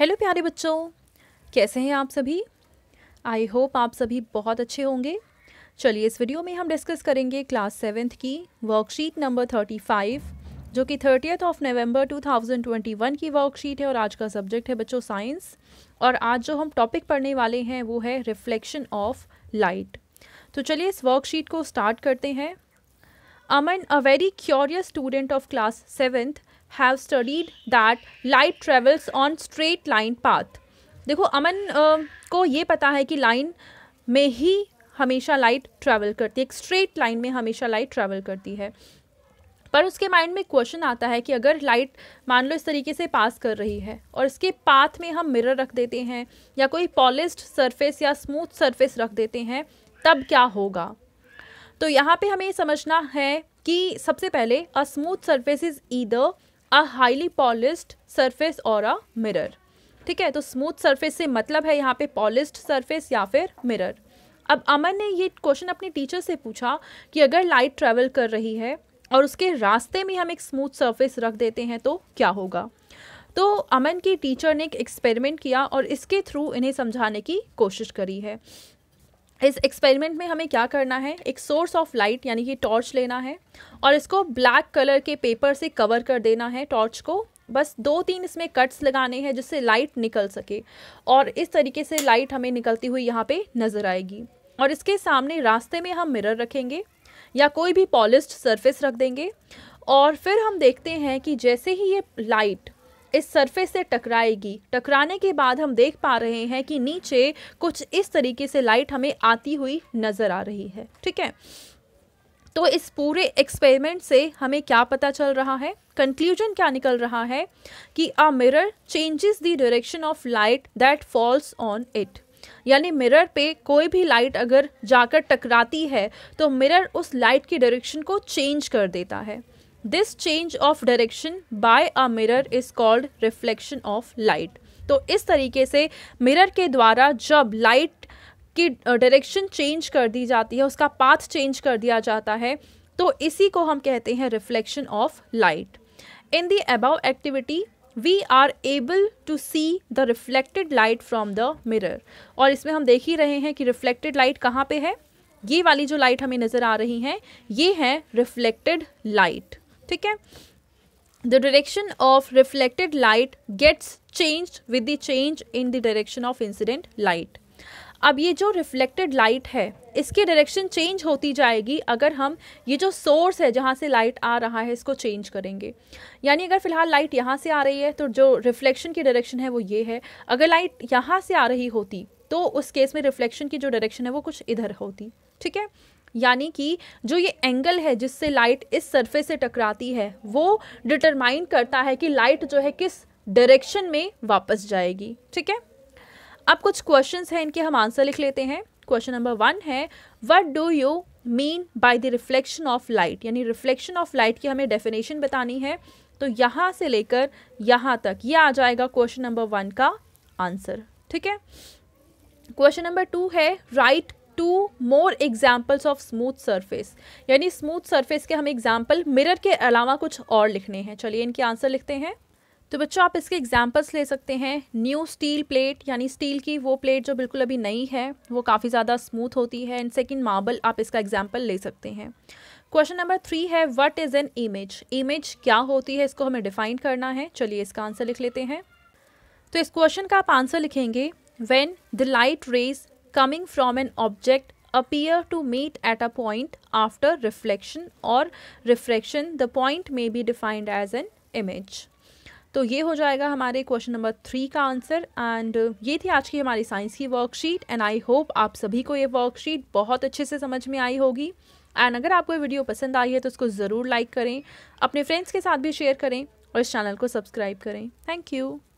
hello प्यारे बच्चों कैसे हैं आप सभी आई होप आप सभी बहुत अच्छे होंगे चलिए इस वीडियो में हम डिस्कस करेंगे क्लास सेवेंथ की वर्कशीट नंबर थर्टी फाइव जो कि थर्टियथ ऑफ नवंबर वन की वर्कशीट है और आज का सब्जेक्ट है बच्चों साइंस और आज जो हम टॉपिक पढ़ने वाले हैं वो है रिफ्लेक्शन ऑफ लाइट तो चलिए इस वर्कशीट को स्टार्ट करते हैं Aman a very curious student of class seventh have studied that light travels on straight line path देखो अमन को ये पता है कि लाइन में ही हमेशा लाइट ट्रैवल करती है एक स्ट्रेट लाइन में हमेशा लाइट ट्रैवल करती है पर उसके माइंड में क्वेश्चन आता है कि अगर लाइट मान लो इस तरीके से पास कर रही है और इसके पाथ में हम मिरर रख देते हैं या कोई पॉलिस्ड सरफेस या स्मूथ सरफेस रख देते हैं तब क्या होगा तो यहाँ पे हमें समझना है कि सबसे पहले a smooth surface is either a highly polished surface और अ मिरर ठीक है तो स्मूथ सरफेस से मतलब है यहाँ पे पॉलिस्ड सरफेस या फिर मिरर अब अमन ने ये क्वेश्चन अपने टीचर से पूछा कि अगर लाइट ट्रैवल कर रही है और उसके रास्ते में हम एक स्मूथ सरफेस रख देते हैं तो क्या होगा तो अमन की टीचर ने एक एक्सपेरिमेंट किया और इसके थ्रू इन्हें समझाने की कोशिश करी है इस एक्सपेरिमेंट में हमें क्या करना है एक सोर्स ऑफ लाइट यानी कि टॉर्च लेना है और इसको ब्लैक कलर के पेपर से कवर कर देना है टॉर्च को बस दो तीन इसमें कट्स लगाने हैं जिससे लाइट निकल सके और इस तरीके से लाइट हमें निकलती हुई यहाँ पे नज़र आएगी और इसके सामने रास्ते में हम मिरर रखेंगे या कोई भी पॉलिस्ड सरफेस रख देंगे और फिर हम देखते हैं कि जैसे ही ये लाइट इस सरफेस से टकराएगी टकराने के बाद हम देख पा रहे हैं कि नीचे कुछ इस तरीके से लाइट हमें आती हुई नज़र आ रही है ठीक है तो इस पूरे एक्सपेरिमेंट से हमें क्या पता चल रहा है कंक्लूजन क्या निकल रहा है कि a mirror changes the direction of light that falls on it यानी मिरर पे कोई भी लाइट अगर जाकर टकराती है तो मिरर उस लाइट की डायरेक्शन को चेंज कर देता है this change of direction by a mirror is called reflection of light तो इस तरीके से मिरर के द्वारा जब लाइट की डायरेक्शन चेंज कर दी जाती है उसका पाथ चेंज कर दिया जाता है तो इसी को हम कहते हैं reflection of light in the above activity we are able to see the reflected light from the mirror और इसमें हम देख ही रहे हैं कि रिफ्लेक्टेड लाइट कहाँ पे है ये वाली जो लाइट हमें नज़र आ रही हैं ये है रिफ्लेक्टेड लाइट ठीक है the direction of reflected light gets change with the change in the direction of incident light अब ये जो रिफ्लेक्टेड लाइट है इसकी डायरेक्शन चेंज होती जाएगी अगर हम ये जो सोर्स है जहाँ से लाइट आ रहा है इसको चेंज करेंगे यानी अगर फिलहाल लाइट यहाँ से आ रही है तो जो रिफ्लेक्शन की डायरेक्शन है वो ये है अगर लाइट यहाँ से आ रही होती तो उस केस में रिफ्लेक्शन की जो डायरेक्शन है वो कुछ इधर होती ठीक है यानी कि जो ये एंगल है जिससे लाइट इस सरफेस से टकराती है वो डिटरमाइन करता है कि लाइट जो है किस डायरेक्शन में वापस जाएगी ठीक है अब कुछ क्वेश्चंस हैं इनके हम आंसर लिख लेते हैं क्वेश्चन नंबर वन है what do you mean by the reflection of light यानी रिफ्लेक्शन ऑफ लाइट की हमें डेफिनेशन बतानी है तो यहाँ से लेकर यहाँ तक ये यह आ जाएगा क्वेश्चन नंबर वन का आंसर ठीक है क्वेश्चन नंबर टू है write two more examples of smooth surface यानी स्मूथ सरफेस के हम एग्जाम्पल मिरर के अलावा कुछ और लिखने हैं चलिए इनके आंसर लिखते हैं तो बच्चों आप इसके एग्जाम्पल्स ले सकते हैं न्यू स्टील प्लेट यानी स्टील की वो प्लेट जो बिल्कुल अभी नई है वो काफ़ी ज़्यादा स्मूथ होती है एंड सेकेंड मार्बल आप इसका एग्जाम्पल ले सकते हैं क्वेश्चन नंबर थ्री है what is an image image क्या होती है इसको हमें डिफाइन करना है चलिए इसका आंसर लिख लेते हैं तो इस क्वेश्चन का आप आंसर लिखेंगे when the light rays coming from an object appear to meet at a point after reflection और reflection the point may be defined as an image तो ये हो जाएगा हमारे क्वेश्चन नंबर थ्री का आंसर एंड uh, ये थी आज की हमारी साइंस की वर्कशीट एंड आई होप आप सभी को ये वर्कशीट बहुत अच्छे से समझ में आई होगी एंड अगर आपको ये वीडियो पसंद आई है तो उसको ज़रूर लाइक करें अपने फ्रेंड्स के साथ भी शेयर करें और इस चैनल को सब्सक्राइब करें थैंक यू